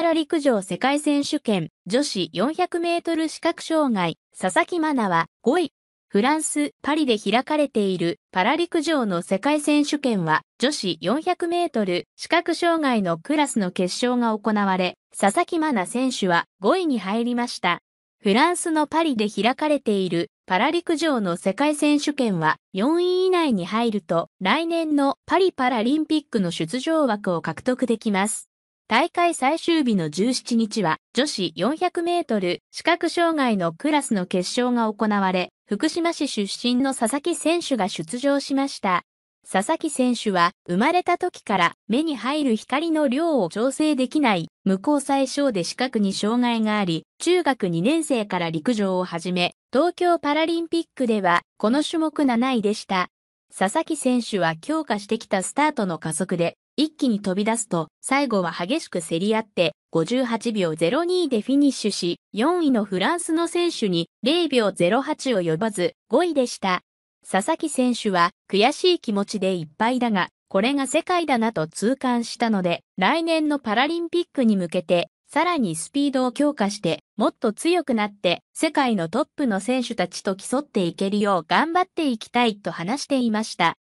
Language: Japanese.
原陸上世界選手権女子400メートル視覚障害佐々木真奈は5位。フランス・パリで開かれているパラ陸上の世界選手権は女子400メートル視覚障害のクラスの決勝が行われ、佐々木真奈選手は5位に入りました。フランスのパリで開かれているパラ陸上の世界選手権は4位以内に入ると来年のパリパラリンピックの出場枠を獲得できます。大会最終日の17日は女子400メートル視覚障害のクラスの決勝が行われ、福島市出身の佐々木選手が出場しました。佐々木選手は生まれた時から目に入る光の量を調整できない無効最症で視覚に障害があり、中学2年生から陸上を始め、東京パラリンピックではこの種目7位でした。佐々木選手は強化してきたスタートの加速で、一気に飛び出すと、最後は激しく競り合って、58秒02でフィニッシュし、4位のフランスの選手に0秒08を呼ばず、5位でした。佐々木選手は悔しい気持ちでいっぱいだが、これが世界だなと痛感したので、来年のパラリンピックに向けてさらにスピードを強化して、もっと強くなって、世界のトップの選手たちと競っていけるよう頑張っていきたいと話していました。